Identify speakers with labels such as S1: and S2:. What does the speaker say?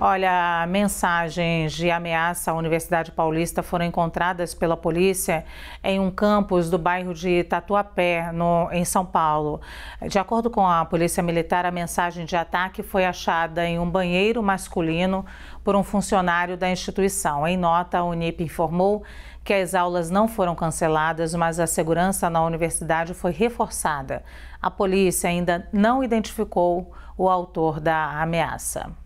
S1: Olha, mensagens de ameaça à Universidade Paulista foram encontradas pela polícia em um campus do bairro de Tatuapé, no, em São Paulo. De acordo com a Polícia Militar, a mensagem de ataque foi achada em um banheiro masculino por um funcionário da instituição. Em nota, a Unip informou que as aulas não foram canceladas, mas a segurança na universidade foi reforçada. A polícia ainda não identificou o autor da ameaça.